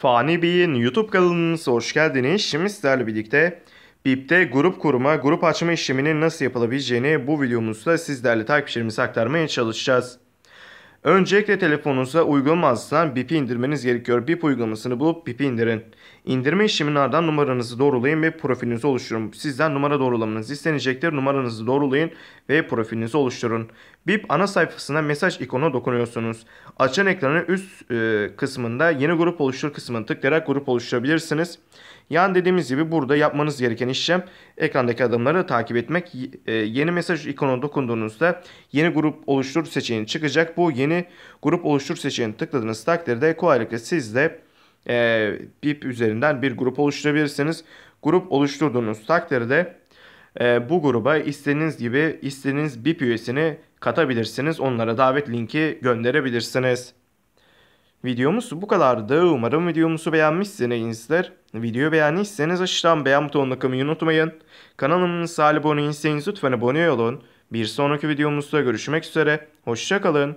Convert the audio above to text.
Fani Bey'in YouTube kanalınıza hoş geldiniz. Şimdi sizlerle birlikte BIP'te grup kurma, grup açma işleminin nasıl yapılabileceğini bu videomuzda sizlerle takipçilerimize aktarmaya çalışacağız. Öncelikle telefonunuza uygun mağazadan BIP'i indirmeniz gerekiyor. BIP uygulamasını bulup BIP'i indirin. İndirme işleminin ardından numaranızı doğrulayın ve profilinizi oluşturun. Sizden numara doğrulamanız istenecektir. Numaranızı doğrulayın ve profilinizi oluşturun. BIP ana sayfasına mesaj ikonuna dokunuyorsunuz. Açan ekranın üst e, kısmında yeni grup oluştur kısmını tıklayarak grup oluşturabilirsiniz. Yani dediğimiz gibi burada yapmanız gereken işlem ekrandaki adımları takip etmek. E, yeni mesaj ikonuna dokunduğunuzda yeni grup oluştur seçeneği çıkacak. Bu yeni yeni grup oluştur seçeneğini tıkladığınız takdirde kolaylıkla siz de e, BIP üzerinden bir grup oluşturabilirsiniz. Grup oluşturduğunuz takdirde e, bu gruba istediğiniz gibi istediğiniz BIP üyesini katabilirsiniz. Onlara davet linki gönderebilirsiniz. Videomuz bu kadardı. Umarım videomuzu beğenmişsinizdir. Videoyu beğendiyseniz aşağıdan beğen butonuna kılmayı unutmayın. Kanalımıza abone değilseniz lütfen abone olun. Bir sonraki videomuzda görüşmek üzere. Hoşçakalın.